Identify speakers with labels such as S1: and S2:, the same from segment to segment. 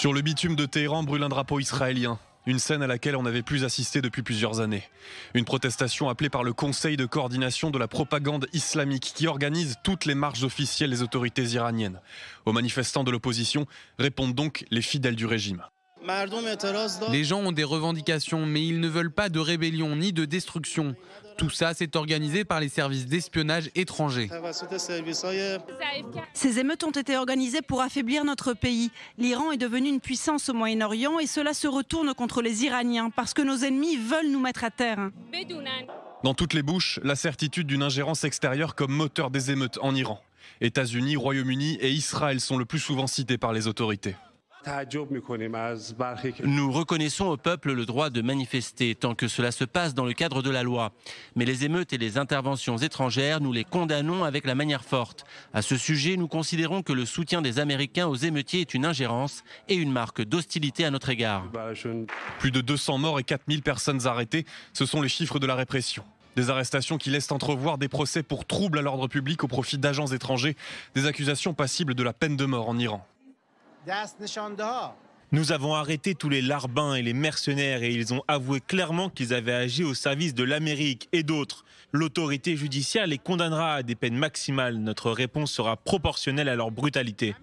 S1: Sur le bitume de Téhéran brûle un drapeau israélien. Une scène à laquelle on n'avait plus assisté depuis plusieurs années. Une protestation appelée par le Conseil de coordination de la propagande islamique qui organise toutes les marches officielles des autorités iraniennes. Aux manifestants de l'opposition répondent donc les fidèles du régime. Les gens ont des revendications, mais ils ne veulent pas de rébellion ni de destruction. Tout ça, c'est organisé par les services d'espionnage étrangers. Ces émeutes ont été organisées pour affaiblir notre pays. L'Iran est devenu une puissance au Moyen-Orient et cela se retourne contre les Iraniens parce que nos ennemis veulent nous mettre à terre. Dans toutes les bouches, la certitude d'une ingérence extérieure comme moteur des émeutes en Iran. États-Unis, Royaume-Uni et Israël sont le plus souvent cités par les autorités. Nous reconnaissons au peuple le droit de manifester tant que cela se passe dans le cadre de la loi. Mais les émeutes et les interventions étrangères, nous les condamnons avec la manière forte. À ce sujet, nous considérons que le soutien des Américains aux émeutiers est une ingérence et une marque d'hostilité à notre égard. Bah, Plus de 200 morts et 4000 personnes arrêtées, ce sont les chiffres de la répression. Des arrestations qui laissent entrevoir des procès pour troubles à l'ordre public au profit d'agents étrangers, des accusations passibles de la peine de mort en Iran. Nous avons arrêté tous les larbins et les mercenaires et ils ont avoué clairement qu'ils avaient agi au service de l'Amérique et d'autres. L'autorité judiciaire les condamnera à des peines maximales. Notre réponse sera proportionnelle à leur brutalité.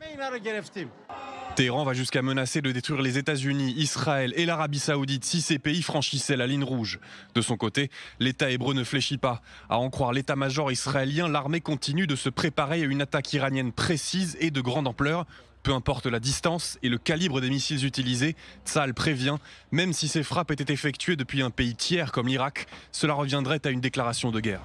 S1: Téhéran va jusqu'à menacer de détruire les États-Unis, Israël et l'Arabie saoudite si ces pays franchissaient la ligne rouge. De son côté, l'État hébreu ne fléchit pas. À en croire l'état-major israélien, l'armée continue de se préparer à une attaque iranienne précise et de grande ampleur. Peu importe la distance et le calibre des missiles utilisés, Tsal prévient, même si ces frappes étaient effectuées depuis un pays tiers comme l'Irak, cela reviendrait à une déclaration de guerre.